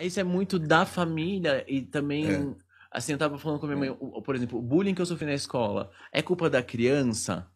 Isso é muito da família e também. É. Assim, eu tava falando com a minha mãe, é. o, por exemplo, o bullying que eu sofri na escola é culpa da criança?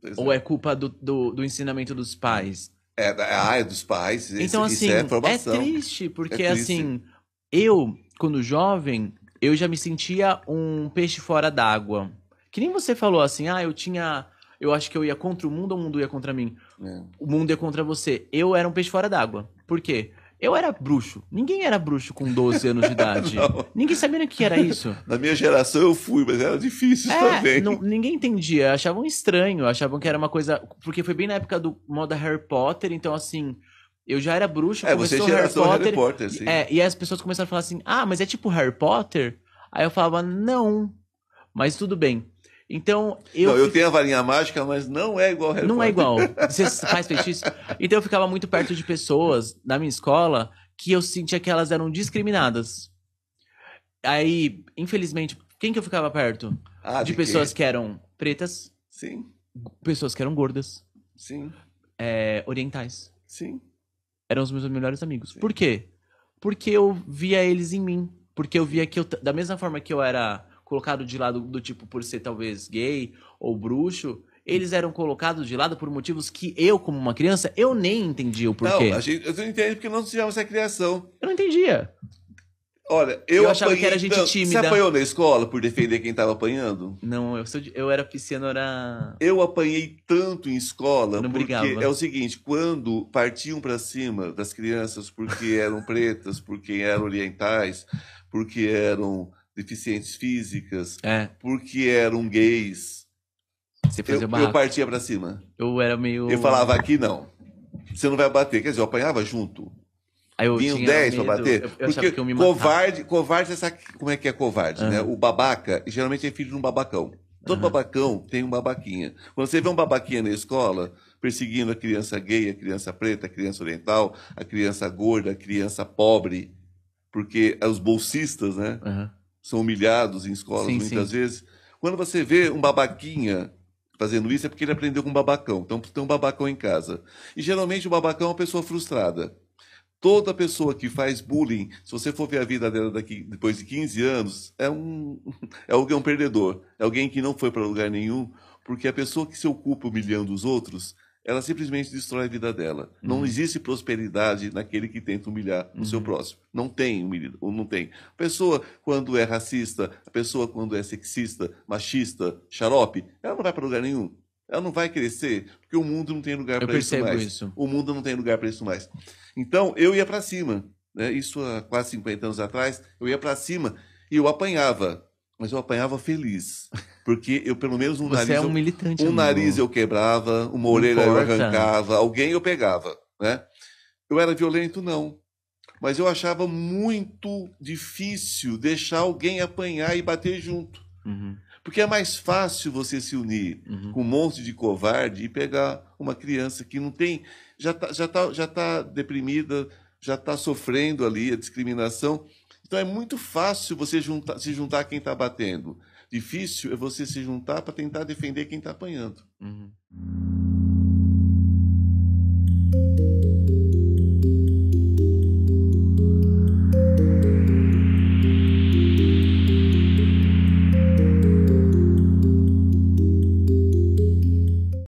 Pois ou é, é culpa do, do, do, ensinamento dos pais? É, é, é dos pais. Então, assim, isso é, assim, é formação. é triste, porque, é triste. assim, eu, quando jovem, eu já me sentia um peixe fora d'água. Que nem você falou assim, ah, eu tinha. Eu acho que eu ia contra o mundo, o mundo ia contra mim. É. O mundo ia contra você. Eu era um peixe fora d'água. Por quê? Eu era bruxo. Ninguém era bruxo com 12 anos de idade. ninguém sabia o que era isso. Na minha geração eu fui, mas era difícil é, também. Não, ninguém entendia. Achavam estranho, achavam que era uma coisa. Porque foi bem na época do moda Harry Potter, então assim. Eu já era bruxo, é, você já Harry, Potter, Harry Potter. Sim. É, e as pessoas começaram a falar assim: ah, mas é tipo Harry Potter? Aí eu falava: não. Mas tudo bem. Então, eu. Não, eu tenho a varinha mágica, mas não é igual Harry Não é Potter. é igual. Você faz feitiço. Então, eu ficava muito perto de pessoas da minha escola que eu sentia que elas eram discriminadas. Aí, infelizmente, quem que eu ficava perto? Ah, de, de pessoas quê? que eram pretas. Sim. Pessoas que eram gordas. Sim. É, orientais. Sim. Eram os meus melhores amigos. Sim. Por quê? Porque eu via eles em mim. Porque eu via que eu, da mesma forma que eu era colocado de lado do tipo por ser talvez gay ou bruxo, eles eram colocados de lado por motivos que eu, como uma criança, eu nem entendia o porquê. Não, gente, eu não entendi porque não tivemos essa criação. Eu não entendia. Olha, eu, eu achava que era gente tímida. Você apanhou na escola por defender quem tava apanhando? Não, eu, sou eu era piscianora. Eu apanhei tanto em escola não porque brigava. é o seguinte, quando partiam para cima das crianças porque eram pretas, porque eram orientais, porque eram deficientes físicas, é. porque eram gays. Você fazia eu, eu partia para cima. Eu era meio. Eu falava aqui não. Você não vai bater. Quer dizer, eu apanhava junto. Aí eu 10 para bater. Eu, eu porque eu covarde, covarde, é sabe como é que é covarde, uhum. né? O babaca geralmente é filho de um babacão. Todo uhum. babacão tem um babaquinha. Quando você vê um babaquinha na escola, perseguindo a criança gay, a criança preta, a criança oriental, a criança gorda, a criança pobre, porque é os bolsistas, né? Uhum são humilhados em escolas sim, muitas sim. vezes. Quando você vê um babaquinha fazendo isso, é porque ele aprendeu com um babacão. Então tem um babacão em casa. E geralmente o babacão é uma pessoa frustrada. Toda pessoa que faz bullying, se você for ver a vida dela daqui depois de 15 anos, é um é alguém um perdedor, é alguém que não foi para lugar nenhum, porque a pessoa que se ocupa humilhando os outros, ela simplesmente destrói a vida dela. Uhum. Não existe prosperidade naquele que tenta humilhar uhum. o seu uhum. próximo. Não tem ou não tem. A pessoa, quando é racista, a pessoa, quando é sexista, machista, xarope, ela não vai para lugar nenhum. Ela não vai crescer, porque o mundo não tem lugar para isso mais. Isso. O mundo não tem lugar para isso mais. Então, eu ia para cima. Né? Isso há quase 50 anos atrás, eu ia para cima e eu apanhava mas eu apanhava feliz. Porque eu, pelo menos, um Você é nariz. É um, eu, militante, um amigo. nariz eu quebrava, uma orelha eu arrancava, alguém eu pegava. Né? Eu era violento, não. Mas eu achava muito difícil deixar alguém apanhar e bater junto. Uhum. Porque é mais fácil você se unir uhum. com um monte de covarde e pegar uma criança que não tem. já está já tá, já tá deprimida, já está sofrendo ali a discriminação então é muito fácil você juntar, se juntar a quem está batendo. Difícil é você se juntar para tentar defender quem está apanhando. Uhum.